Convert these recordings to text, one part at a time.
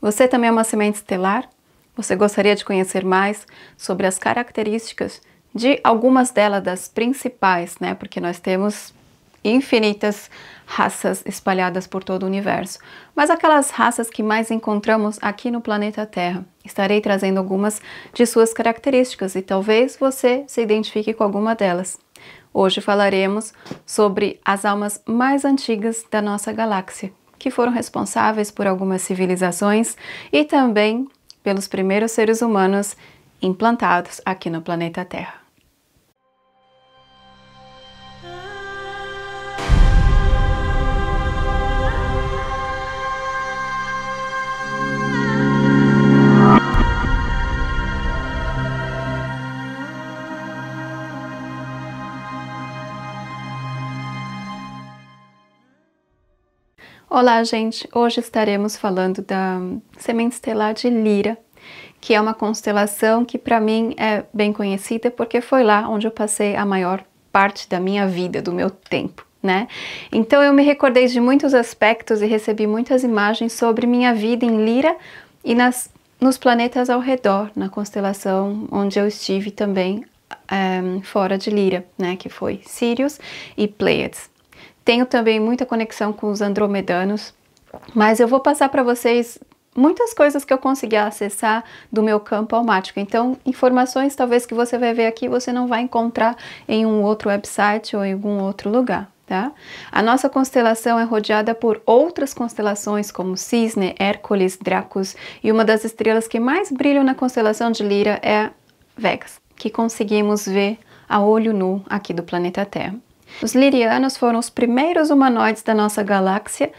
Você também é uma semente estelar? Você gostaria de conhecer mais sobre as características de algumas delas, das principais, né? Porque nós temos infinitas raças espalhadas por todo o universo, mas aquelas raças que mais encontramos aqui no planeta Terra. Estarei trazendo algumas de suas características e talvez você se identifique com alguma delas. Hoje falaremos sobre as almas mais antigas da nossa galáxia, que foram responsáveis por algumas civilizações e também pelos primeiros seres humanos implantados aqui no planeta Terra. Olá, gente! Hoje estaremos falando da semente estelar de Lira, que é uma constelação que para mim é bem conhecida porque foi lá onde eu passei a maior parte da minha vida, do meu tempo. Né? Então eu me recordei de muitos aspectos e recebi muitas imagens sobre minha vida em Lira e nas, nos planetas ao redor, na constelação onde eu estive também eh, fora de Lira, né? que foi Sirius e Pleiades. Tenho também muita conexão com os andromedanos, mas eu vou passar para vocês muitas coisas que eu consegui acessar do meu campo almático. Então, informações talvez que você vai ver aqui, você não vai encontrar em um outro website ou em algum outro lugar. Tá? A nossa constelação é rodeada por outras constelações como Cisne, Hércules, Dracos e uma das estrelas que mais brilham na constelação de Lira é Vegas, que conseguimos ver a olho nu aqui do planeta Terra. Os lirianos foram os primeiros humanoides da nossa galáxia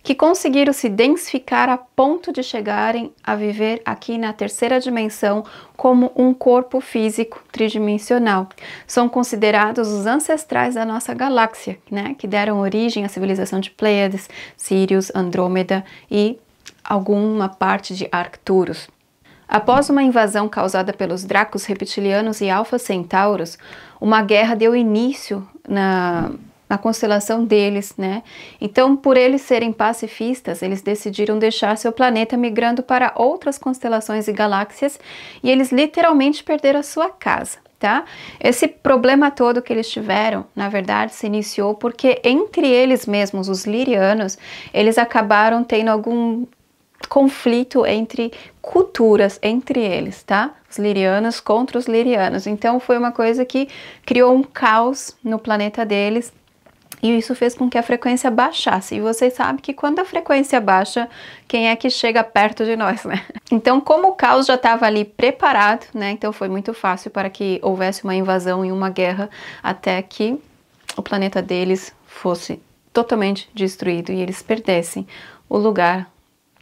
que conseguiram se densificar a ponto de chegarem a viver aqui na terceira dimensão como um corpo físico tridimensional. São considerados os ancestrais da nossa galáxia, né, que deram origem à civilização de Pleiades, Sirius, Andrômeda e alguma parte de Arcturus. Após uma invasão causada pelos Dracos reptilianos e Alfa Centauros, uma guerra deu início na, na constelação deles, né? Então, por eles serem pacifistas, eles decidiram deixar seu planeta migrando para outras constelações e galáxias e eles literalmente perderam a sua casa. Tá? Esse problema todo que eles tiveram, na verdade, se iniciou porque entre eles mesmos, os lirianos, eles acabaram tendo algum conflito entre culturas entre eles, tá? Os lirianos contra os lirianos. Então foi uma coisa que criou um caos no planeta deles e isso fez com que a frequência baixasse. E vocês sabem que quando a frequência baixa, quem é que chega perto de nós, né? Então, como o caos já estava ali preparado, né? Então foi muito fácil para que houvesse uma invasão e uma guerra até que o planeta deles fosse totalmente destruído e eles perdessem o lugar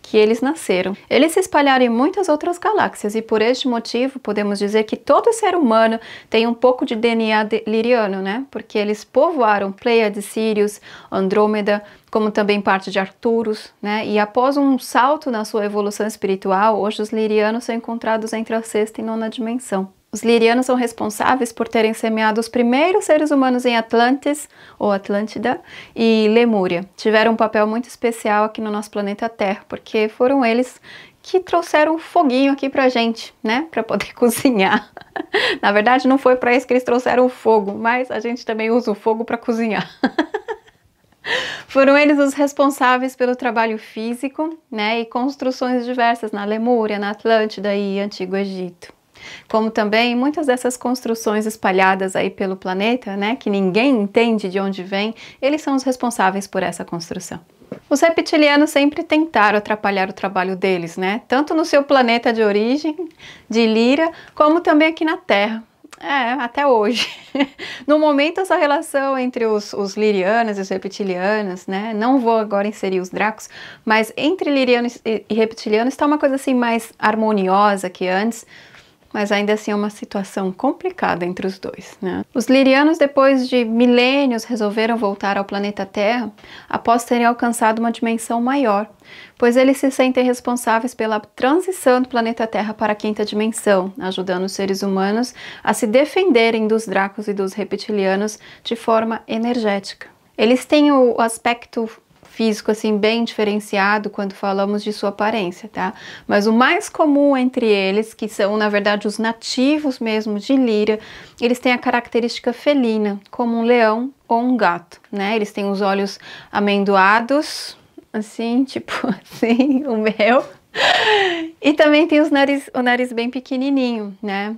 que eles nasceram. Eles se espalharam em muitas outras galáxias e por este motivo podemos dizer que todo ser humano tem um pouco de DNA liriano, né? Porque eles povoaram Pleiades, Sirius, Andrômeda, como também parte de Arturos, né? E após um salto na sua evolução espiritual, hoje os lirianos são encontrados entre a sexta e nona dimensão. Os lirianos são responsáveis por terem semeado os primeiros seres humanos em Atlantis, ou Atlântida, e Lemúria. Tiveram um papel muito especial aqui no nosso planeta Terra, porque foram eles que trouxeram o foguinho aqui pra gente, né? Pra poder cozinhar. Na verdade, não foi para isso que eles trouxeram o fogo, mas a gente também usa o fogo para cozinhar. Foram eles os responsáveis pelo trabalho físico, né? E construções diversas na Lemúria, na Atlântida e Antigo Egito. Como também muitas dessas construções espalhadas aí pelo planeta, né, que ninguém entende de onde vem, eles são os responsáveis por essa construção. Os reptilianos sempre tentaram atrapalhar o trabalho deles, né? Tanto no seu planeta de origem, de Lira, como também aqui na Terra. É, até hoje. no momento, essa relação entre os, os lirianos e os reptilianos, né? Não vou agora inserir os dracos, mas entre lirianos e, e reptilianos está uma coisa assim mais harmoniosa que antes, mas ainda assim é uma situação complicada entre os dois. Né? Os lirianos, depois de milênios, resolveram voltar ao planeta Terra após terem alcançado uma dimensão maior, pois eles se sentem responsáveis pela transição do planeta Terra para a quinta dimensão, ajudando os seres humanos a se defenderem dos dracos e dos reptilianos de forma energética. Eles têm o aspecto físico assim bem diferenciado quando falamos de sua aparência, tá? Mas o mais comum entre eles, que são na verdade os nativos mesmo de Lira, eles têm a característica felina, como um leão ou um gato, né? Eles têm os olhos amendoados, assim, tipo assim, o meu. E também tem os nariz, o nariz bem pequenininho, né?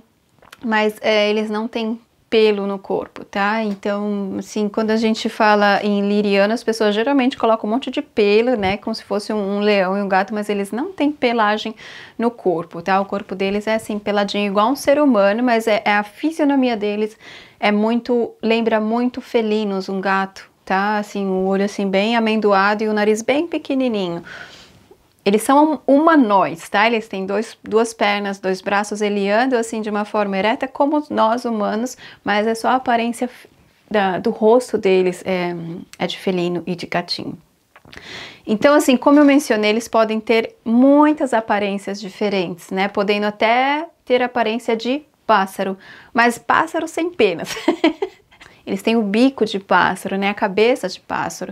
Mas é, eles não têm pelo no corpo, tá? Então, assim, quando a gente fala em liriano, as pessoas geralmente colocam um monte de pelo, né? Como se fosse um, um leão e um gato, mas eles não têm pelagem no corpo, tá? O corpo deles é assim, peladinho, igual um ser humano, mas é, é a fisionomia deles é muito, lembra muito felinos, um gato, tá? Assim, o olho assim bem amendoado e o nariz bem pequenininho. Eles são humanoides, tá? Eles têm dois, duas pernas, dois braços, ele anda assim de uma forma ereta como nós humanos, mas é só a aparência da, do rosto deles é, é de felino e de gatinho. Então, assim, como eu mencionei, eles podem ter muitas aparências diferentes, né? Podendo até ter aparência de pássaro, mas pássaro sem penas. eles têm o bico de pássaro, né? A cabeça de pássaro.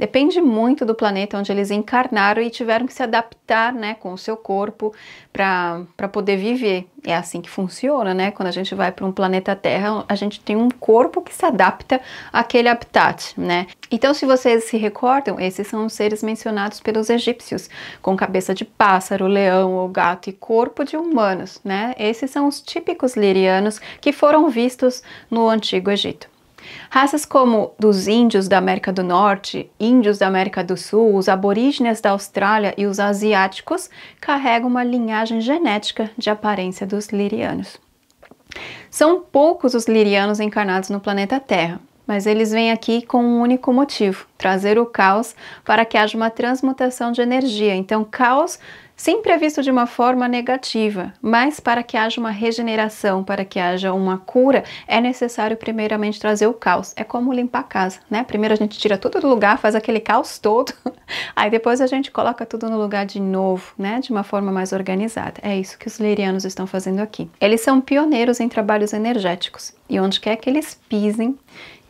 Depende muito do planeta onde eles encarnaram e tiveram que se adaptar né, com o seu corpo para poder viver. É assim que funciona, né? Quando a gente vai para um planeta Terra, a gente tem um corpo que se adapta àquele habitat, né? Então, se vocês se recordam, esses são os seres mencionados pelos egípcios, com cabeça de pássaro, leão ou gato e corpo de humanos, né? Esses são os típicos lirianos que foram vistos no Antigo Egito. Raças como dos índios da América do Norte, índios da América do Sul, os aborígenes da Austrália e os asiáticos carregam uma linhagem genética de aparência dos lirianos. São poucos os lirianos encarnados no planeta Terra, mas eles vêm aqui com um único motivo: trazer o caos para que haja uma transmutação de energia. Então, caos Sempre é visto de uma forma negativa, mas para que haja uma regeneração, para que haja uma cura, é necessário primeiramente trazer o caos. É como limpar a casa, né? Primeiro a gente tira tudo do lugar, faz aquele caos todo, aí depois a gente coloca tudo no lugar de novo, né? De uma forma mais organizada. É isso que os leirianos estão fazendo aqui. Eles são pioneiros em trabalhos energéticos e onde quer que eles pisem,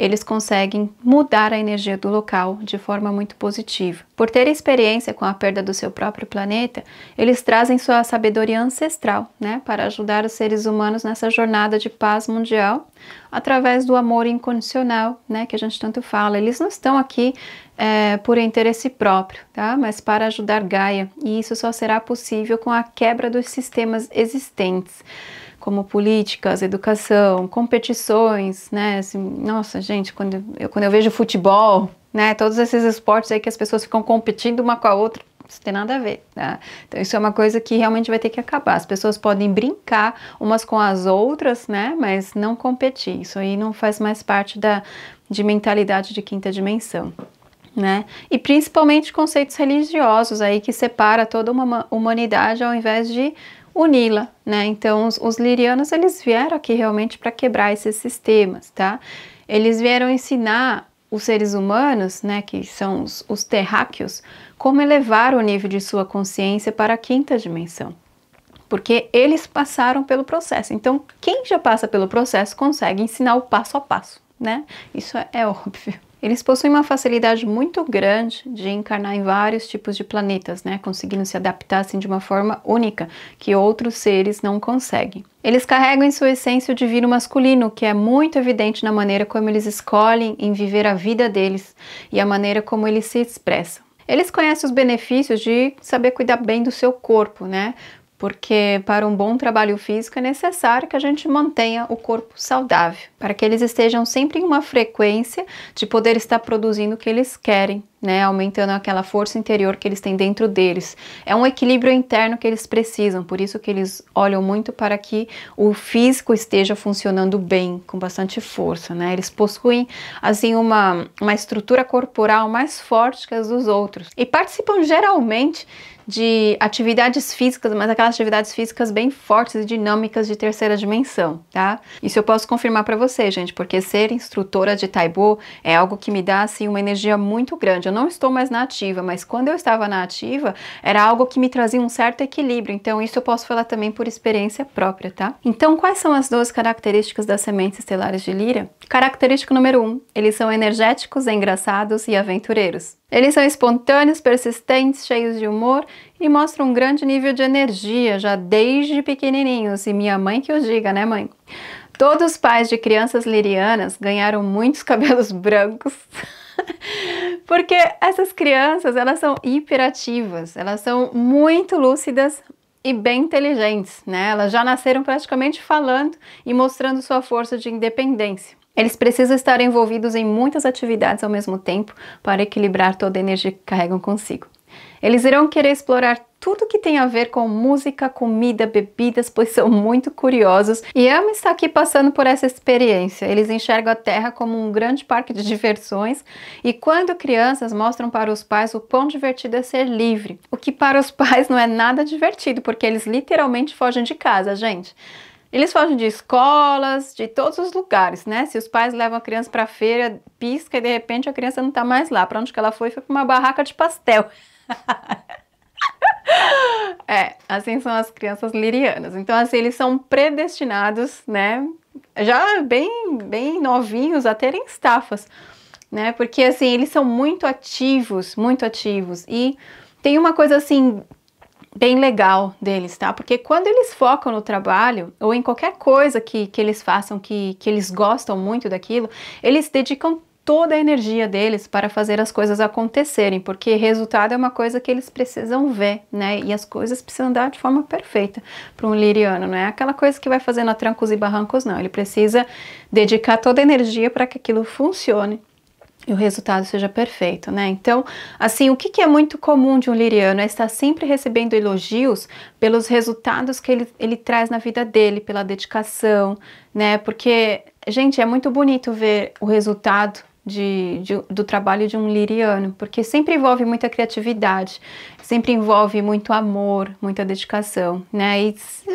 eles conseguem mudar a energia do local de forma muito positiva. Por ter experiência com a perda do seu próprio planeta, eles trazem sua sabedoria ancestral, né, para ajudar os seres humanos nessa jornada de paz mundial através do amor incondicional, né, que a gente tanto fala. Eles não estão aqui é, por interesse próprio, tá? Mas para ajudar Gaia, e isso só será possível com a quebra dos sistemas existentes como políticas, educação, competições, né? Assim, nossa, gente, quando eu, quando eu vejo futebol, né? Todos esses esportes aí que as pessoas ficam competindo uma com a outra, isso tem nada a ver. Tá? Então, isso é uma coisa que realmente vai ter que acabar. As pessoas podem brincar umas com as outras, né? Mas não competir. Isso aí não faz mais parte da de mentalidade de quinta dimensão. Né? E principalmente conceitos religiosos aí que separa toda uma humanidade ao invés de Unila, né? Então os, os lirianos eles vieram aqui realmente para quebrar esses sistemas, tá? Eles vieram ensinar os seres humanos, né, que são os, os terráqueos, como elevar o nível de sua consciência para a quinta dimensão porque eles passaram pelo processo. Então, quem já passa pelo processo consegue ensinar o passo a passo, né? Isso é, é óbvio. Eles possuem uma facilidade muito grande de encarnar em vários tipos de planetas, né? Conseguindo se adaptar assim de uma forma única que outros seres não conseguem. Eles carregam em sua essência o divino masculino, que é muito evidente na maneira como eles escolhem em viver a vida deles e a maneira como eles se expressam. Eles conhecem os benefícios de saber cuidar bem do seu corpo, né? porque para um bom trabalho físico é necessário que a gente mantenha o corpo saudável, para que eles estejam sempre em uma frequência de poder estar produzindo o que eles querem né, aumentando aquela força interior que eles têm dentro deles. É um equilíbrio interno que eles precisam, por isso que eles olham muito para que o físico esteja funcionando bem, com bastante força, né? Eles possuem assim uma uma estrutura corporal mais forte que as dos outros e participam geralmente de atividades físicas, mas aquelas atividades físicas bem fortes e dinâmicas de terceira dimensão, tá? Isso eu posso confirmar para você, gente, porque ser instrutora de Taibo é algo que me dá assim uma energia muito grande eu não estou mais na ativa, mas quando eu estava na ativa, era algo que me trazia um certo equilíbrio. Então, isso eu posso falar também por experiência própria, tá? Então, quais são as 12 características das sementes estelares de Lira? Característica número 1: um, eles são energéticos, engraçados e aventureiros. Eles são espontâneos, persistentes, cheios de humor e mostram um grande nível de energia já desde pequenininhos. E minha mãe que o diga, né, mãe? Todos os pais de crianças lirianas ganharam muitos cabelos brancos. Porque essas crianças, elas são hiperativas, elas são muito lúcidas, e bem inteligentes, né? Elas já nasceram praticamente falando e mostrando sua força de independência. Eles precisam estar envolvidos em muitas atividades ao mesmo tempo para equilibrar toda a energia que carregam consigo. Eles irão querer explorar tudo que tem a ver com música, comida, bebidas, pois são muito curiosos e amam estar aqui passando por essa experiência. Eles enxergam a Terra como um grande parque de diversões e quando crianças mostram para os pais o quão divertido é ser livre, o que para os pais não é nada divertido, porque eles literalmente fogem de casa, gente. Eles fogem de escolas, de todos os lugares, né? Se os pais levam a criança para a feira, pisca e de repente a criança não está mais lá. Para onde que ela foi? Foi para uma barraca de pastel. é, assim são as crianças lirianas. Então, assim, eles são predestinados, né? Já bem, bem novinhos a terem estafas, né? Porque, assim, eles são muito ativos, muito ativos. E tem uma coisa, assim, bem legal deles, tá? Porque quando eles focam no trabalho ou em qualquer coisa que, que eles façam que, que eles gostam muito daquilo, eles dedicam toda a energia deles para fazer as coisas acontecerem, porque resultado é uma coisa que eles precisam ver, né? E as coisas precisam dar de forma perfeita para um liriano, não é aquela coisa que vai fazendo a trancos e barrancos, não. Ele precisa dedicar toda a energia para que aquilo funcione e o resultado seja perfeito, né? Então, assim, o que, que, é muito comum de um liriano é estar sempre recebendo elogios pelos resultados que ele, ele traz na vida dele, pela dedicação, né? Porque, gente, é muito bonito ver o resultado de, de, do trabalho de um liriano, porque sempre envolve muita criatividade, sempre envolve muito amor, muita dedicação, né? E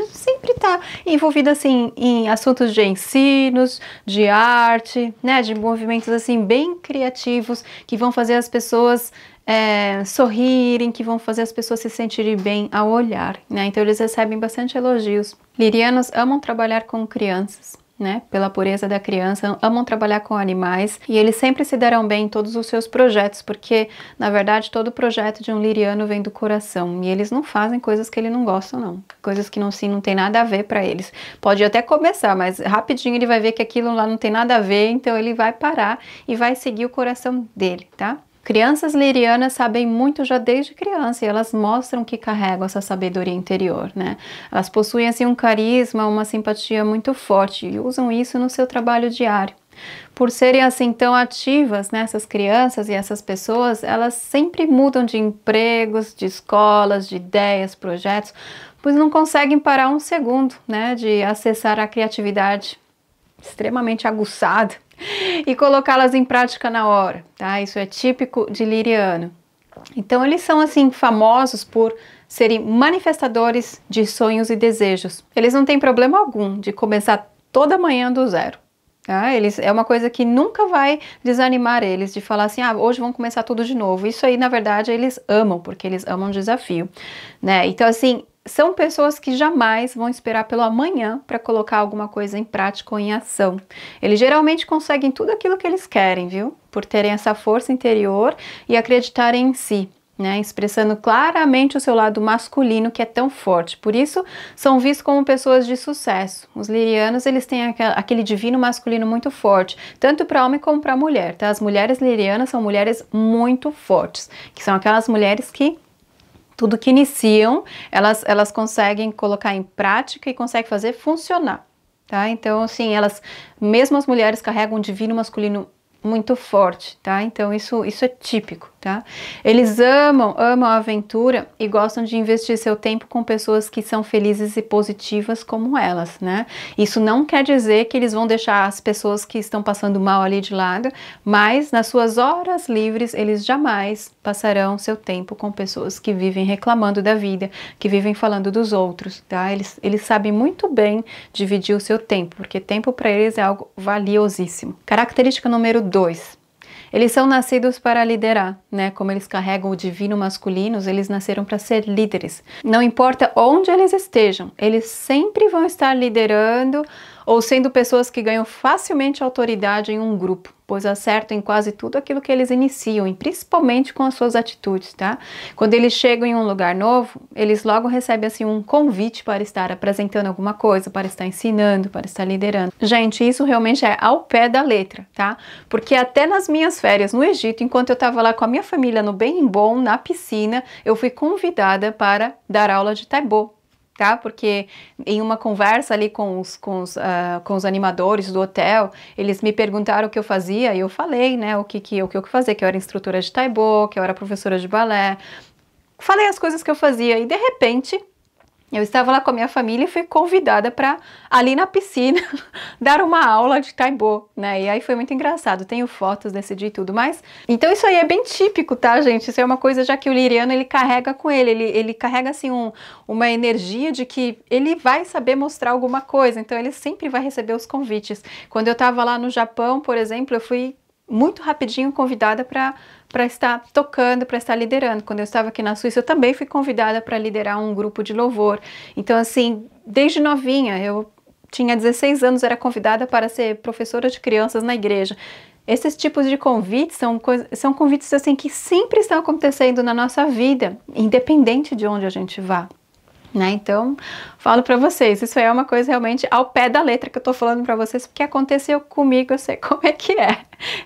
sempre está envolvido assim em assuntos de ensinos, de arte, né? De movimentos assim bem criativos que vão fazer as pessoas é, sorrirem, que vão fazer as pessoas se sentirem bem ao olhar, né? Então eles recebem bastante elogios. Lirianos amam trabalhar com crianças né, pela pureza da criança, amam trabalhar com animais e eles sempre se deram bem em todos os seus projetos, porque na verdade todo projeto de um liriano vem do coração e eles não fazem coisas que ele não gosta não, coisas que não sim não tem nada a ver para eles. Pode até começar, mas rapidinho ele vai ver que aquilo lá não tem nada a ver, então ele vai parar e vai seguir o coração dele, tá? Crianças lirianas sabem muito já desde criança e elas mostram que carregam essa sabedoria interior, né? Elas possuem assim um carisma, uma simpatia muito forte e usam isso no seu trabalho diário. Por serem assim tão ativas, né, crianças e essas pessoas, elas sempre mudam de empregos, de escolas, de ideias, projetos, pois não conseguem parar um segundo, né, de acessar a criatividade extremamente aguçada e colocá-las em prática na hora, tá? Isso é típico de Liriano. Então eles são assim famosos por serem manifestadores de sonhos e desejos. Eles não têm problema algum de começar toda manhã do zero. Tá? Eles, é uma coisa que nunca vai desanimar eles de falar assim, ah, hoje vão começar tudo de novo. Isso aí, na verdade, eles amam, porque eles amam desafio, né? Então, assim, são pessoas que jamais vão esperar pelo amanhã para colocar alguma coisa em prática ou em ação. Eles geralmente conseguem tudo aquilo que eles querem, viu? Por terem essa força interior e acreditarem em si. Né, expressando claramente o seu lado masculino que é tão forte. Por isso, são vistos como pessoas de sucesso. Os lirianos, eles têm aquele divino masculino muito forte, tanto para homem como para mulher, tá? As mulheres lirianas são mulheres muito fortes, que são aquelas mulheres que tudo que iniciam, elas, elas conseguem colocar em prática e conseguem fazer funcionar, tá? Então, assim, elas, mesmo as mulheres carregam um divino masculino muito forte, tá? Então, isso, isso é típico. Tá? Eles amam, amam a aventura e gostam de investir seu tempo com pessoas que são felizes e positivas como elas, né? Isso não quer dizer que eles vão deixar as pessoas que estão passando mal ali de lado, mas nas suas horas livres eles jamais passarão seu tempo com pessoas que vivem reclamando da vida, que vivem falando dos outros, tá? Eles, eles sabem muito bem dividir o seu tempo, porque tempo para eles é algo valiosíssimo. Característica número 2 eles são nascidos para liderar, né? Como eles carregam o divino masculino, eles nasceram para ser líderes. Não importa onde eles estejam, eles sempre vão estar liderando ou sendo pessoas que ganham facilmente autoridade em um grupo, pois acertam em quase tudo aquilo que eles iniciam, e principalmente com as suas atitudes, tá? Quando eles chegam em um lugar novo, eles logo recebem assim um convite para estar apresentando alguma coisa, para estar ensinando, para estar liderando. Gente, isso realmente é ao pé da letra, tá? Porque até nas minhas férias no Egito, enquanto eu estava lá com a minha família no bem bom, na piscina, eu fui convidada para dar aula de taibô tá? Porque em uma conversa ali com os, com os, uh, com os animadores do hotel, eles me perguntaram o que eu fazia e eu falei, né, o que, que, o que eu fazia, que eu era instrutora de taibo, que eu era professora de balé. Falei as coisas que eu fazia e de repente eu estava lá com a minha família e fui convidada para ali na piscina dar uma aula de taibo, né? E aí foi muito engraçado. Tenho fotos desse dia e tudo mais. Então isso aí é bem típico, tá, gente? Isso é uma coisa já que o liriano ele carrega com ele, ele, ele carrega assim um, uma energia de que ele vai saber mostrar alguma coisa. Então ele sempre vai receber os convites. Quando eu estava lá no Japão, por exemplo, eu fui muito rapidinho convidada para para estar tocando, para estar liderando. Quando eu estava aqui na Suíça, eu também fui convidada para liderar um grupo de louvor. Então, assim, desde novinha, eu tinha 16 anos, era convidada para ser professora de crianças na igreja. Esses tipos de convites são, são convites assim que sempre estão acontecendo na nossa vida, independente de onde a gente vá. Né? Então, falo para vocês, isso é uma coisa realmente ao pé da letra que eu tô falando para vocês, porque aconteceu comigo, eu sei como é que é.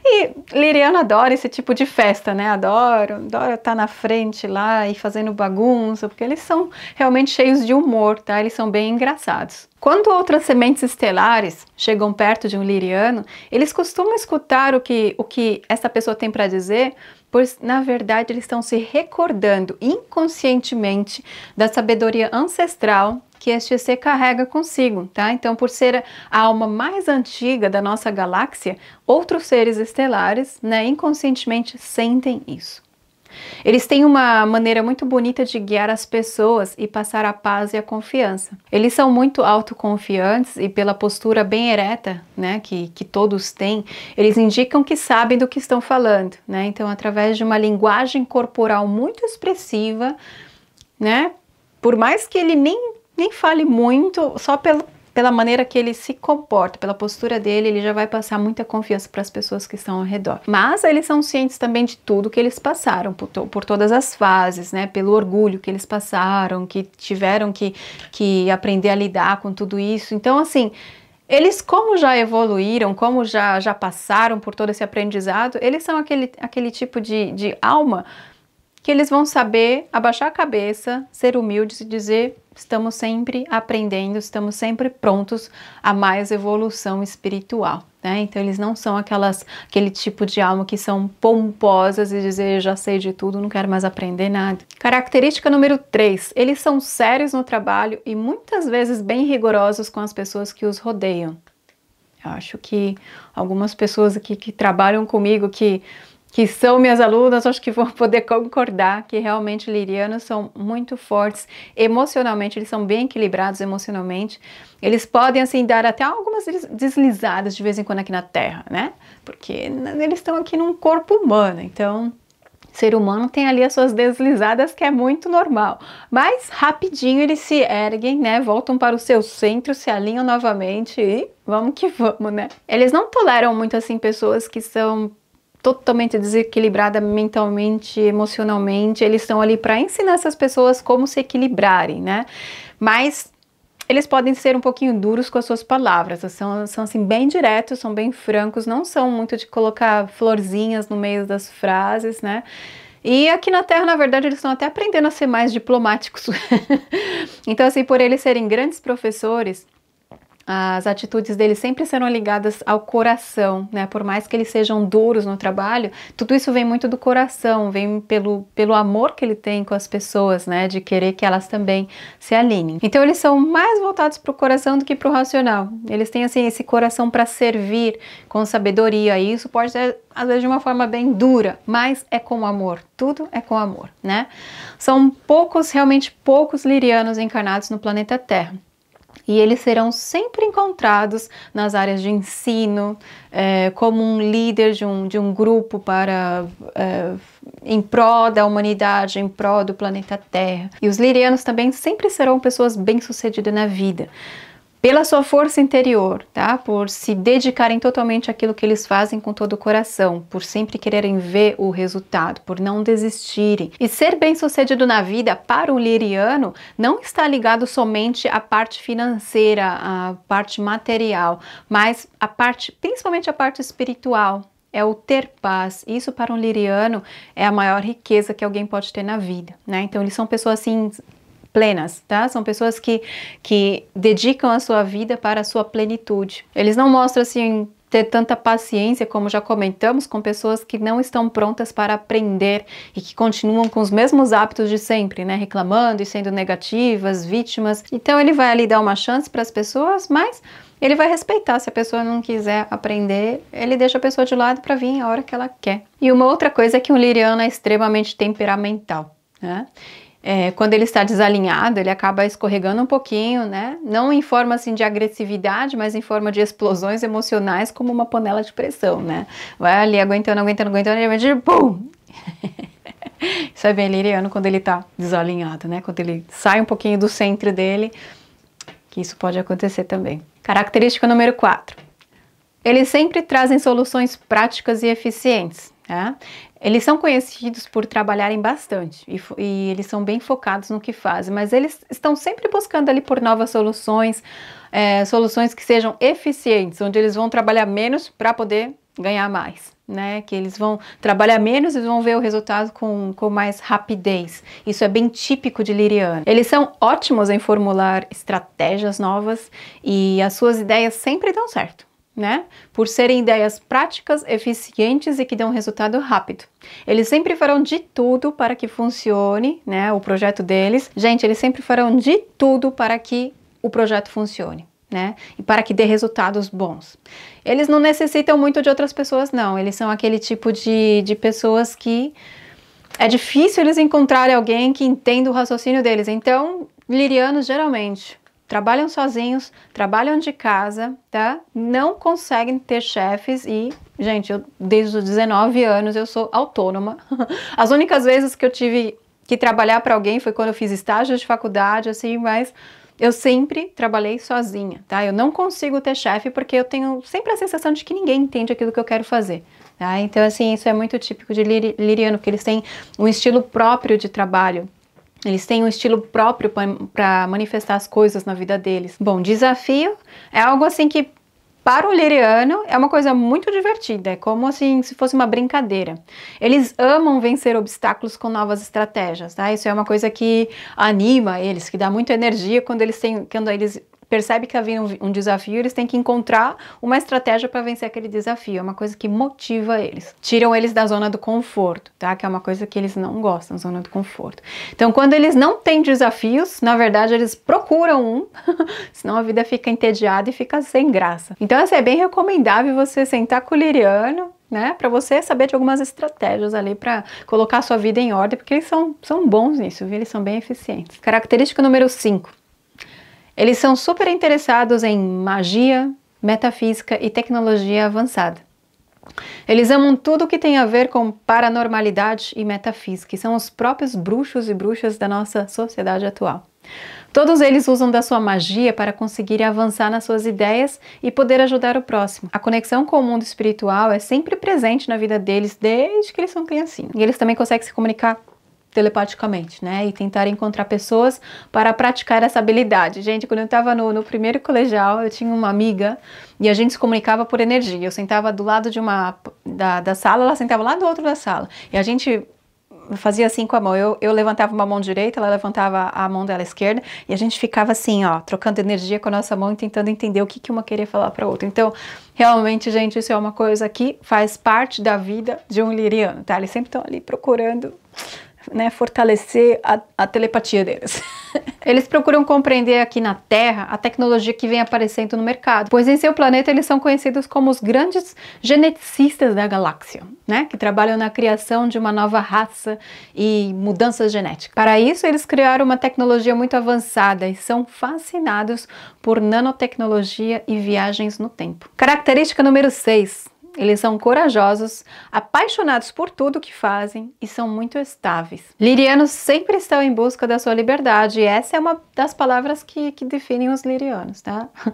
E Liriana adora esse tipo de festa, né? Adoro, adoro estar tá na frente lá e fazendo bagunça, porque eles são realmente cheios de humor, tá? Eles são bem engraçados. Quando outras sementes estelares chegam perto de um liriano, eles costumam escutar o que, o que essa pessoa tem para dizer, pois na verdade eles estão se recordando inconscientemente da sabedoria ancestral que este EC carrega consigo, tá? Então, por ser a alma mais antiga da nossa galáxia, outros seres estelares, né, inconscientemente sentem isso. Eles têm uma maneira muito bonita de guiar as pessoas e passar a paz e a confiança. Eles são muito autoconfiantes e pela postura bem ereta, né, que, que todos têm, eles indicam que sabem do que estão falando, né? Então, através de uma linguagem corporal muito expressiva, né, por mais que ele nem nem fale muito, só pelo, pela maneira que ele se comporta, pela postura dele, ele já vai passar muita confiança para as pessoas que estão ao redor. Mas eles são cientes também de tudo que eles passaram, por, to por todas as fases, né? Pelo orgulho que eles passaram, que tiveram que, que aprender a lidar com tudo isso. Então, assim, eles como já evoluíram, como já, já passaram por todo esse aprendizado, eles são aquele, aquele tipo de, de alma que eles vão saber abaixar a cabeça, ser humildes e dizer: estamos sempre aprendendo, estamos sempre prontos a mais evolução espiritual. Né? Então, eles não são aquelas, aquele tipo de alma que são pomposas e dizer já sei de tudo, não quero mais aprender nada. Característica número 3: eles são sérios no trabalho e muitas vezes bem rigorosos com as pessoas que os rodeiam. Eu acho que algumas pessoas aqui que trabalham comigo que que são minhas alunas, acho que vão poder concordar que realmente lirianos são muito fortes emocionalmente, eles são bem equilibrados emocionalmente. Eles podem assim dar até algumas deslizadas de vez em quando aqui na Terra, né? Porque eles estão aqui num corpo humano, então ser humano tem ali as suas deslizadas, que é muito normal. Mas rapidinho eles se erguem, né? Voltam para o seu centro, se alinham novamente e vamos que vamos, né? Eles não toleram muito assim pessoas que são totalmente desequilibrada mentalmente, emocionalmente. Eles estão ali para ensinar essas pessoas como se equilibrarem, né? Mas eles podem ser um pouquinho duros com as suas palavras, são, são assim bem diretos, são bem francos, não são muito de colocar florzinhas no meio das frases, né? E aqui na Terra, na verdade, eles estão até aprendendo a ser mais diplomáticos. então, assim, por eles serem grandes professores, as atitudes deles sempre serão ligadas ao coração, né? Por mais que eles sejam duros no trabalho, tudo isso vem muito do coração, vem pelo, pelo amor que ele tem com as pessoas, né? De querer que elas também se alinhem. Então eles são mais voltados para o coração do que para o racional. Eles têm assim esse coração para servir com sabedoria e isso pode ser às vezes de uma forma bem dura, mas é com amor. Tudo é com amor, né? São poucos, realmente poucos lirianos encarnados no planeta Terra e eles serão sempre encontrados nas áreas de ensino, é, como um líder de um, de um grupo para é, em pró da humanidade, em pró do planeta Terra. E os lirianos também sempre serão pessoas bem-sucedidas na vida, pela sua força interior, tá? Por se dedicarem totalmente àquilo que eles fazem com todo o coração, por sempre quererem ver o resultado, por não desistirem. E ser bem-sucedido na vida para o liriano não está ligado somente à parte financeira, à parte material, mas a parte, principalmente a parte espiritual, é o ter paz. Isso para um liriano é a maior riqueza que alguém pode ter na vida, né? Então eles são pessoas assim plenas, tá? São pessoas que, que dedicam a sua vida para a sua plenitude. Eles não mostram assim ter tanta paciência, como já comentamos, com pessoas que não estão prontas para aprender e que continuam com os mesmos hábitos de sempre, né? Reclamando e sendo negativas, vítimas. Então ele vai ali dar uma chance para as pessoas, mas ele vai respeitar. Se a pessoa não quiser aprender, ele deixa a pessoa de lado para vir a hora que ela quer. E uma outra coisa é que um liriano é extremamente temperamental, né? É, quando ele está desalinhado, ele acaba escorregando um pouquinho, né? Não em forma assim de agressividade, mas em forma de explosões emocionais, como uma panela de pressão, né? Vai ali aguentando, aguentando, aguentando, e de pum! Isso é bem liriano quando ele está desalinhado, né? Quando ele sai um pouquinho do centro dele, que isso pode acontecer também. Característica número 4. Eles sempre trazem soluções práticas e eficientes. É. Eles são conhecidos por trabalharem bastante e, e, eles são bem focados no que fazem, mas eles estão sempre buscando ali por novas soluções, é, soluções que sejam eficientes, onde eles vão trabalhar menos para poder ganhar mais, né? Que eles vão trabalhar menos e vão ver o resultado com, com mais rapidez. Isso é bem típico de Liriano. Eles são ótimos em formular estratégias novas e as suas ideias sempre dão certo né? Por serem ideias práticas, eficientes e que dão resultado rápido. Eles sempre farão de tudo para que funcione, né? O projeto deles. Gente, eles sempre farão de tudo para que o projeto funcione. Né? E para que dê resultados bons. Eles não necessitam muito de outras pessoas, não. Eles são aquele tipo de, de pessoas que é difícil eles encontrarem alguém que entenda o raciocínio deles. Então, lirianos geralmente trabalham sozinhos, trabalham de casa, tá? Não conseguem ter chefes e, gente, eu desde os 19 anos eu sou autônoma. As únicas vezes que eu tive que trabalhar para alguém foi quando eu fiz estágio de faculdade, assim, mas eu sempre trabalhei sozinha, tá? Eu não consigo ter chefe porque eu tenho sempre a sensação de que ninguém entende aquilo que eu quero fazer. Tá? Então, assim, isso é muito típico de Liriano, que eles têm um estilo próprio de trabalho eles têm um estilo próprio para manifestar as coisas na vida deles. Bom, desafio é algo assim que para o Liriano é uma coisa muito divertida, é como assim, se fosse uma brincadeira. Eles amam vencer obstáculos com novas estratégias, tá? Isso é uma coisa que anima eles, que dá muita energia quando eles têm, quando eles percebe que havia um, um desafio, eles têm que encontrar uma estratégia para vencer aquele desafio, é uma coisa que motiva eles. Tiram eles da zona do conforto, tá? Que é uma coisa que eles não gostam, zona do conforto. Então, quando eles não têm desafios, na verdade eles procuram um, senão a vida fica entediada e fica sem graça. Então, assim, é bem recomendável você sentar com o Liriano, né? Para você saber de algumas estratégias ali para colocar a sua vida em ordem, porque eles são, são bons nisso, viu? Eles são bem eficientes. Característica número 5. Eles são super interessados em magia, metafísica e tecnologia avançada. Eles amam tudo que tem a ver com paranormalidade e metafísica, e são os próprios bruxos e bruxas da nossa sociedade atual. Todos eles usam da sua magia para conseguir avançar nas suas ideias e poder ajudar o próximo. A conexão com o mundo espiritual é sempre presente na vida deles desde que eles são criancinhos. E eles também conseguem se comunicar telepaticamente, né? E tentar encontrar pessoas para praticar essa habilidade. Gente, quando eu estava no, no primeiro colegial, eu tinha uma amiga e a gente se comunicava por energia. Eu sentava do lado de uma da, da sala, ela sentava lá do outro da sala. E a gente fazia assim com a mão. Eu, eu levantava uma mão direita, ela levantava a mão dela esquerda, e a gente ficava assim, ó, trocando energia com a nossa mão e tentando entender o que, que uma queria falar para outra. Então, realmente, gente, isso é uma coisa que faz parte da vida de um liriano, tá? Eles sempre estão ali procurando né, fortalecer a, a telepatia deles. eles procuram compreender aqui na Terra a tecnologia que vem aparecendo no mercado, pois em seu planeta eles são conhecidos como os grandes geneticistas da galáxia, né, que trabalham na criação de uma nova raça e mudanças genéticas. Para isso, eles criaram uma tecnologia muito avançada e são fascinados por nanotecnologia e viagens no tempo. Característica número 6 eles são corajosos, apaixonados por tudo que fazem e são muito estáveis. Lirianos sempre estão em busca da sua liberdade, e essa é uma das palavras que, que definem os lirianos, tá?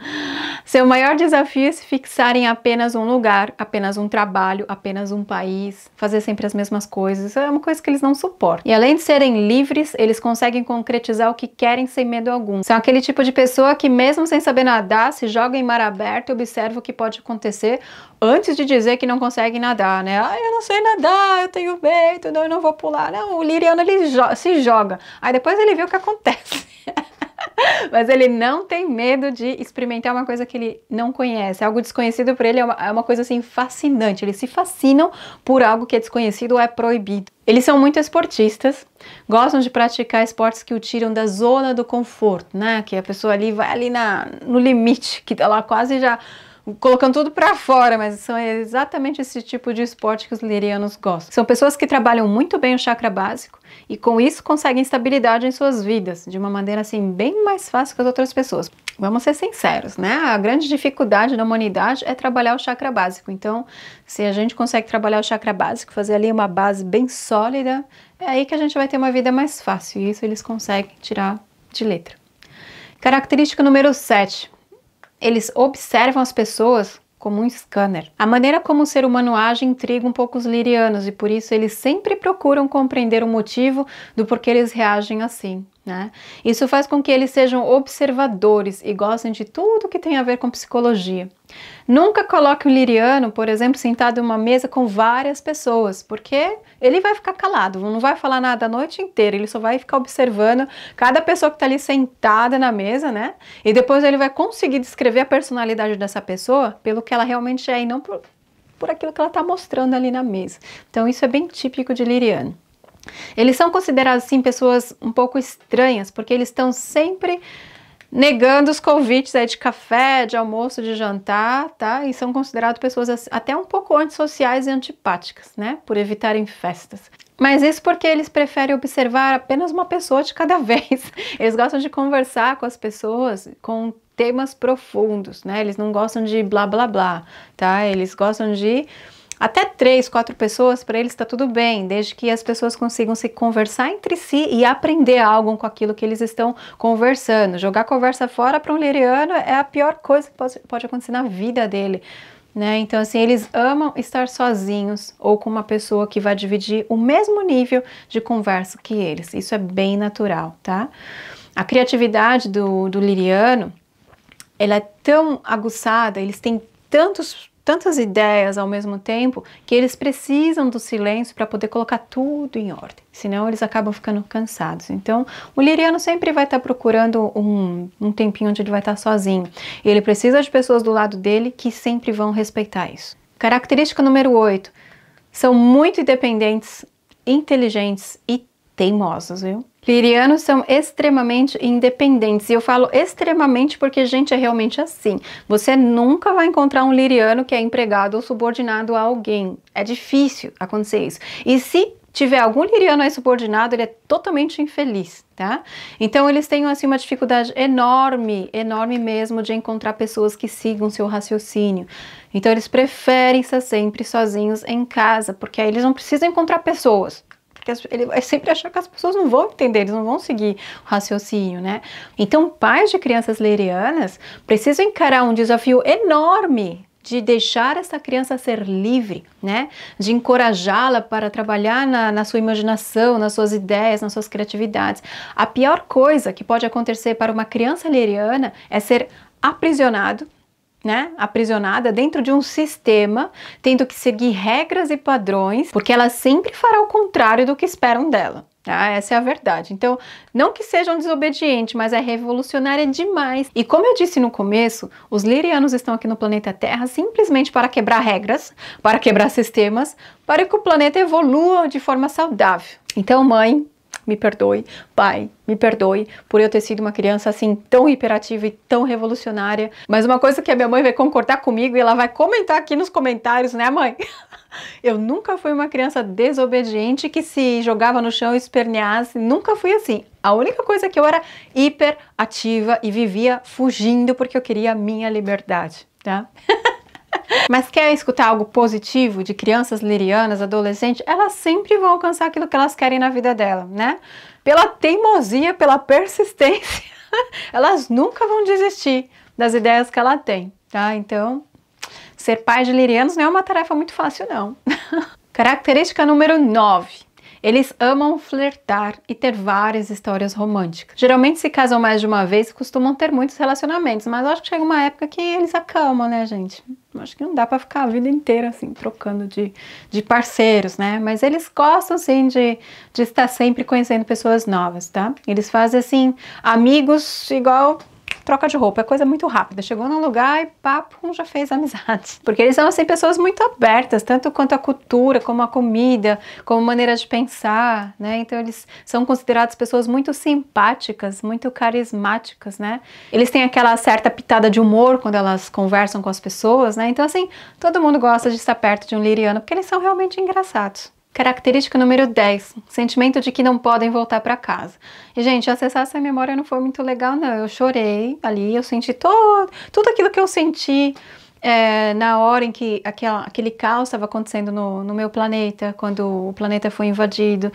Seu maior desafio é se fixar em apenas um lugar, apenas um trabalho, apenas um país, fazer sempre as mesmas coisas. É uma coisa que eles não suportam. E além de serem livres, eles conseguem concretizar o que querem sem medo algum. São aquele tipo de pessoa que, mesmo sem saber nadar, se joga em mar aberto e observa o que pode acontecer antes de dizer que não consegue nadar, né? Ah, eu não sei nadar, eu tenho medo, não, eu não vou pular. Não, o Liriano ele jo se joga. Aí depois ele vê o que acontece. Mas ele não tem medo de experimentar uma coisa que ele não conhece. Algo desconhecido para ele é uma, é uma, coisa assim fascinante. Eles se fascinam por algo que é desconhecido ou é proibido. Eles são muito esportistas, gostam de praticar esportes que o tiram da zona do conforto, né? Que a pessoa ali vai ali na, no limite, que ela tá quase já colocando tudo para fora, mas são exatamente esse tipo de esporte que os lirianos gostam. São pessoas que trabalham muito bem o chakra básico e com isso conseguem estabilidade em suas vidas, de uma maneira assim bem mais fácil que as outras pessoas. Vamos ser sinceros, né? A grande dificuldade da humanidade é trabalhar o chakra básico. Então, se a gente consegue trabalhar o chakra básico, fazer ali uma base bem sólida, é aí que a gente vai ter uma vida mais fácil. E isso eles conseguem tirar de letra. Característica número 7, eles observam as pessoas como um scanner. A maneira como o ser humano age intriga um pouco os lirianos e por isso eles sempre procuram compreender o motivo do porquê eles reagem assim. Né? Isso faz com que eles sejam observadores e gostem de tudo que tem a ver com psicologia. Nunca coloque o liriano, por exemplo, sentado em uma mesa com várias pessoas, porque ele vai ficar calado, não vai falar nada a noite inteira, ele só vai ficar observando cada pessoa que está ali sentada na mesa, né? E depois ele vai conseguir descrever a personalidade dessa pessoa pelo que ela realmente é e não por, por aquilo que ela está mostrando ali na mesa. Então isso é bem típico de liriano. Eles são considerados, sim, pessoas um pouco estranhas, porque eles estão sempre negando os convites aí de café, de almoço, de jantar, tá? E são considerados pessoas até um pouco antissociais e antipáticas, né? Por evitarem festas. Mas isso porque eles preferem observar apenas uma pessoa de cada vez. Eles gostam de conversar com as pessoas com temas profundos, né? Eles não gostam de blá blá blá, tá? Eles gostam de até três, quatro pessoas, para eles está tudo bem, desde que as pessoas consigam se conversar entre si e aprender algo com aquilo que eles estão conversando. Jogar conversa fora para um liriano é a pior coisa que pode, pode acontecer na vida dele. Né? Então, assim, eles amam estar sozinhos ou com uma pessoa que vai dividir o mesmo nível de conversa que eles. Isso é bem natural, tá? A criatividade do, do liriano, ela é tão aguçada, eles têm tantos tantas ideias ao mesmo tempo que eles precisam do silêncio para poder colocar tudo em ordem, senão eles acabam ficando cansados. Então, o liriano sempre vai estar tá procurando um, um tempinho onde ele vai estar tá sozinho. Ele precisa de pessoas do lado dele que sempre vão respeitar isso. Característica número 8: são muito independentes, inteligentes e teimosos, viu? Lirianos são extremamente independentes. E eu falo extremamente porque, gente, é realmente assim. Você nunca vai encontrar um liriano que é empregado ou subordinado a alguém. É difícil acontecer isso. E se tiver algum liriano aí subordinado, ele é totalmente infeliz, tá? Então eles têm assim uma dificuldade enorme, enorme mesmo de encontrar pessoas que sigam seu raciocínio. Então eles preferem estar sempre sozinhos em casa, porque aí eles não precisam encontrar pessoas porque ele vai sempre achar que as pessoas não vão entender, eles não vão seguir o raciocínio, né? Então, pais de crianças leirianas precisam encarar um desafio enorme de deixar essa criança ser livre, né? De encorajá-la para trabalhar na, na, sua imaginação, nas suas ideias, nas suas criatividades. A pior coisa que pode acontecer para uma criança leriana é ser aprisionado né, aprisionada dentro de um sistema, tendo que seguir regras e padrões, porque ela sempre fará o contrário do que esperam dela. Ah, essa é a verdade. Então, não que sejam desobedientes, mas é revolucionária demais. E como eu disse no começo, os lirianos estão aqui no planeta Terra simplesmente para quebrar regras, para quebrar sistemas, para que o planeta evolua de forma saudável. Então, mãe, me perdoe, pai, me perdoe por eu ter sido uma criança assim tão hiperativa e tão revolucionária. Mas uma coisa que a minha mãe vai concordar comigo e ela vai comentar aqui nos comentários, né, mãe? Eu nunca fui uma criança desobediente que se jogava no chão e esperneasse, nunca fui assim. A única coisa é que eu era hiperativa e vivia fugindo porque eu queria a minha liberdade, tá? Mas quer escutar algo positivo de crianças lirianas, adolescentes? Elas sempre vão alcançar aquilo que elas querem na vida dela, né? Pela teimosia, pela persistência, elas nunca vão desistir das ideias que ela tem, tá? Então, ser pai de lirianos não é uma tarefa muito fácil, não. Característica número 9 eles amam flertar e ter várias histórias românticas. Geralmente se casam mais de uma vez e costumam ter muitos relacionamentos, mas eu acho que chega uma época que eles acalmam, né, gente? Acho que não dá para ficar a vida inteira assim, trocando de, de parceiros, né? Mas eles gostam assim de, de estar sempre conhecendo pessoas novas, tá? Eles fazem assim, amigos igual troca de roupa, é coisa muito rápida. Chegou num lugar e papo, já fez amizade. Porque eles são, assim, pessoas muito abertas, tanto quanto a cultura, como a comida, como maneira de pensar, né? Então eles são considerados pessoas muito simpáticas, muito carismáticas, né? Eles têm aquela certa pitada de humor quando elas conversam com as pessoas, né? Então, assim, todo mundo gosta de estar perto de um liriano, porque eles são realmente engraçados. Característica número 10, sentimento de que não podem voltar para casa. E, gente, acessar essa memória não foi muito legal, não. Eu chorei ali, eu senti todo, tudo aquilo que eu senti é, na hora em que aquela, aquele caos estava acontecendo no, no meu planeta, quando o planeta foi invadido,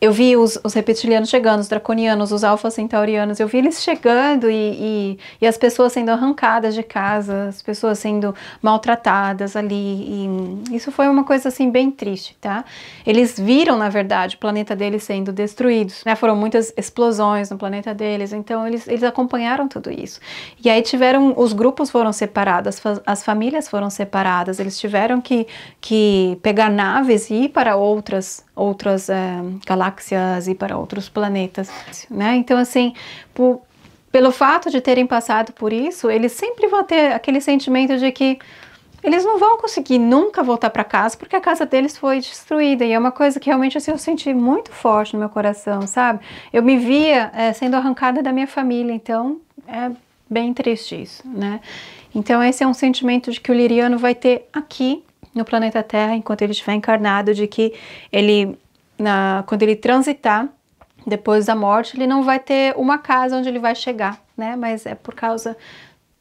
eu vi os, os, reptilianos chegando, os draconianos, os alfa centaurianos, eu vi eles chegando e, e, e, as pessoas sendo arrancadas de casa, as pessoas sendo maltratadas ali. isso foi uma coisa assim bem triste, tá? Eles viram, na verdade, o planeta deles sendo destruídos, né? Foram muitas explosões no planeta deles, então eles, eles acompanharam tudo isso. E aí tiveram, os grupos foram separados, as famílias foram separadas, eles tiveram que, que pegar naves e ir para outras outras é, galáxias e para outros planetas, né? Então assim, por, pelo fato de terem passado por isso, eles sempre vão ter aquele sentimento de que eles não vão conseguir nunca voltar para casa porque a casa deles foi destruída e é uma coisa que realmente assim, eu senti muito forte no meu coração, sabe? Eu me via é, sendo arrancada da minha família, então é bem triste isso, né? Então esse é um sentimento de que o liriano vai ter aqui no planeta Terra enquanto ele estiver encarnado, de que ele, na, quando ele transitar depois da morte, ele não vai ter uma casa onde ele vai chegar, né? Mas é por causa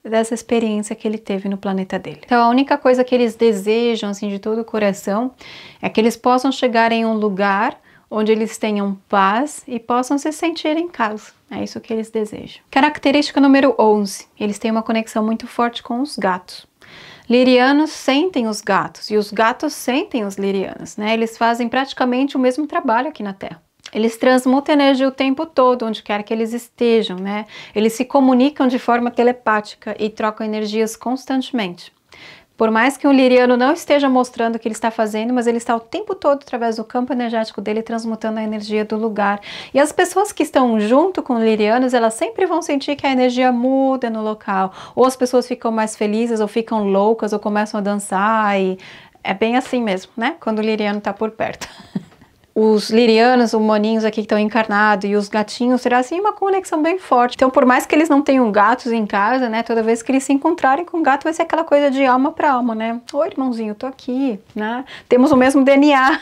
dessa experiência que ele teve no planeta dele. Então a única coisa que eles desejam assim de todo o coração é que eles possam chegar em um lugar onde eles tenham paz e possam se sentir em casa. É isso que eles desejam. Característica número 11, eles têm uma conexão muito forte com os gatos. Lirianos sentem os gatos e os gatos sentem os lirianos, né? Eles fazem praticamente o mesmo trabalho aqui na Terra. Eles transmutam energia o tempo todo, onde quer que eles estejam, né? Eles se comunicam de forma telepática e trocam energias constantemente. Por mais que o liriano não esteja mostrando o que ele está fazendo, mas ele está o tempo todo, através do campo energético dele, transmutando a energia do lugar. E as pessoas que estão junto com lirianos, elas sempre vão sentir que a energia muda no local. Ou as pessoas ficam mais felizes, ou ficam loucas, ou começam a dançar. E é bem assim mesmo, né? Quando o liriano está por perto. os lirianos, os moninhos aqui que estão encarnados e os gatinhos, será assim uma conexão bem forte. Então, por mais que eles não tenham gatos em casa, né, toda vez que eles se encontrarem com o gato vai ser aquela coisa de alma para alma, né? Oi, irmãozinho, tô aqui, né? Temos o mesmo DNA.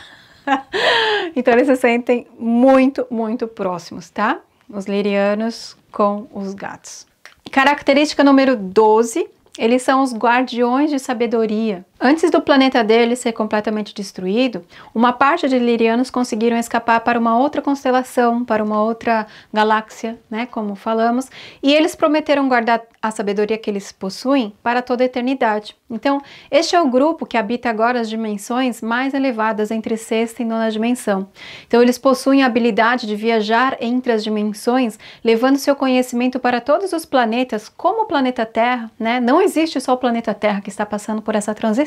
então, eles se sentem muito, muito próximos, tá? Os lirianos com os gatos. Característica número 12, eles são os guardiões de sabedoria. Antes do planeta dele ser completamente destruído, uma parte de Lirianos conseguiram escapar para uma outra constelação, para uma outra galáxia, né, como falamos, e eles prometeram guardar a sabedoria que eles possuem para toda a eternidade. Então, este é o grupo que habita agora as dimensões mais elevadas entre sexta e nona dimensão. Então, eles possuem a habilidade de viajar entre as dimensões, levando seu conhecimento para todos os planetas, como o planeta Terra, né? Não existe só o planeta Terra que está passando por essa transição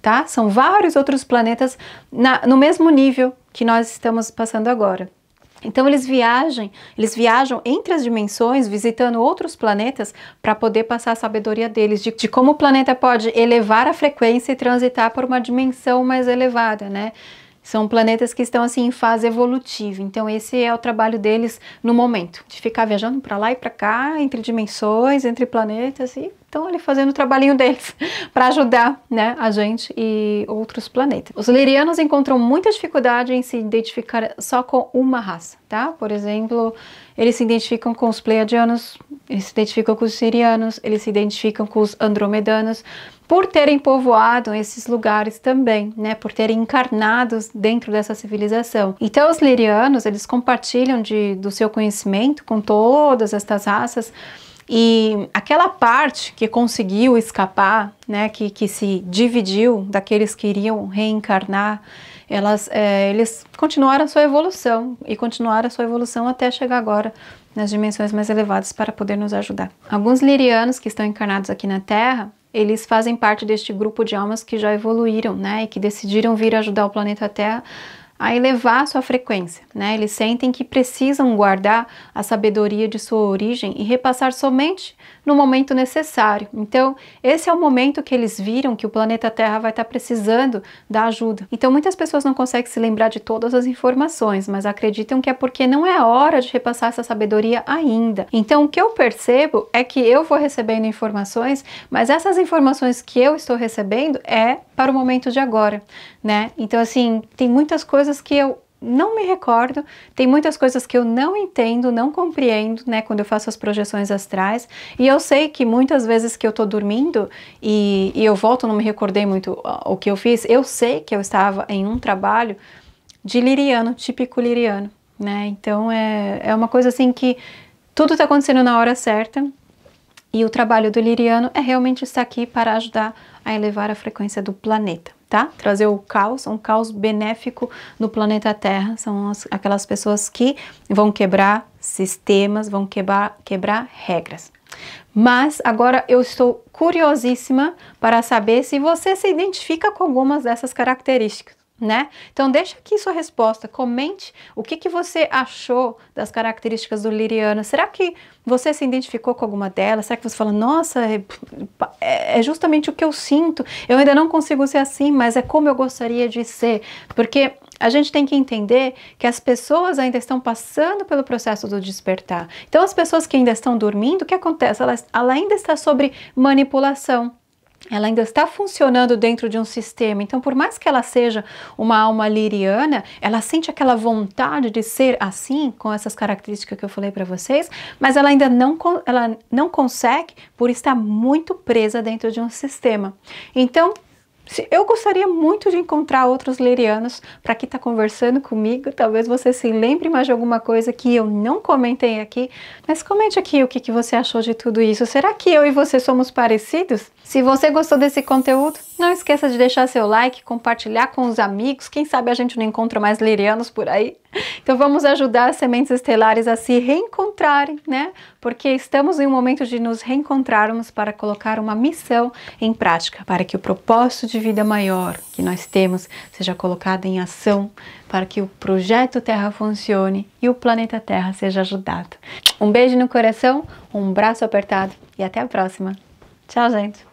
tá? São vários outros planetas na, no mesmo nível que nós estamos passando agora. Então eles viajam, eles viajam entre as dimensões, visitando outros planetas para poder passar a sabedoria deles de, de, como o planeta pode elevar a frequência e transitar por uma dimensão mais elevada, né? São planetas que estão assim em fase evolutiva, então esse é o trabalho deles no momento, de ficar viajando para lá e para cá, entre dimensões, entre planetas e estão ali fazendo o trabalhinho deles para ajudar, né, a gente e outros planetas. Os lirianos encontram muita dificuldade em se identificar só com uma raça, tá? Por exemplo, eles se identificam com os pleiadianos, eles se identificam com os sirianos, eles se identificam com os andromedanos, por terem povoado esses lugares também, né, por terem encarnados dentro dessa civilização. Então os lirianos, eles compartilham de, do seu conhecimento com todas estas raças, e aquela parte que conseguiu escapar, né, que, que se dividiu daqueles que iriam reencarnar, elas, é, eles continuaram a sua evolução e continuaram a sua evolução até chegar agora nas dimensões mais elevadas para poder nos ajudar. Alguns lirianos que estão encarnados aqui na Terra, eles fazem parte deste grupo de almas que já evoluíram, né, e que decidiram vir ajudar o planeta Terra a elevar sua frequência, né? Eles sentem que precisam guardar a sabedoria de sua origem e repassar somente no momento necessário. Então, esse é o momento que eles viram que o planeta Terra vai estar precisando da ajuda. Então, muitas pessoas não conseguem se lembrar de todas as informações, mas acreditam que é porque não é hora de repassar essa sabedoria ainda. Então, o que eu percebo é que eu vou recebendo informações, mas essas informações que eu estou recebendo é para o momento de agora, né? Então, assim, tem muitas coisas coisas que eu não me recordo, tem muitas coisas que eu não entendo, não compreendo, né, quando eu faço as projeções astrais, e eu sei que muitas vezes que eu tô dormindo e, e eu volto, não me recordei muito o que eu fiz, eu sei que eu estava em um trabalho de liriano, típico liriano, né, então é, é uma coisa assim que tudo tá acontecendo na hora certa, e o trabalho do Liriano é realmente estar aqui para ajudar a elevar a frequência do planeta, tá? Trazer o caos, um caos benéfico no planeta Terra. São as, aquelas pessoas que vão quebrar sistemas, vão quebrar, quebrar regras. Mas agora eu estou curiosíssima para saber se você se identifica com algumas dessas características né? Então deixa aqui sua resposta, comente o que, que você achou das características do Liriana. Será que você se identificou com alguma delas? Será que você fala, nossa, é, é, é justamente o que eu sinto, eu ainda não consigo ser assim, mas é como eu gostaria de ser? Porque a gente tem que entender que as pessoas ainda estão passando pelo processo do despertar. Então as pessoas que ainda estão dormindo, o que acontece? Ela, ela ainda está sobre manipulação ela ainda está funcionando dentro de um sistema. Então, por mais que ela seja uma alma liriana, ela sente aquela vontade de ser assim, com essas características que eu falei para vocês, mas ela ainda não, ela não consegue por estar muito presa dentro de um sistema. Então, eu gostaria muito de encontrar outros lirianos para quem está conversando comigo. Talvez você se lembre mais de alguma coisa que eu não comentei aqui. Mas comente aqui o que, que você achou de tudo isso. Será que eu e você somos parecidos? Se você gostou desse conteúdo, não esqueça de deixar seu like, compartilhar com os amigos, quem sabe a gente não encontra mais lirianos por aí. Então vamos ajudar as sementes estelares a se reencontrarem, né? Porque estamos em um momento de nos reencontrarmos para colocar uma missão em prática, para que o propósito de vida maior que nós temos seja colocado em ação, para que o projeto Terra funcione e o planeta Terra seja ajudado. Um beijo no coração, um braço apertado e até a próxima. Tchau, gente!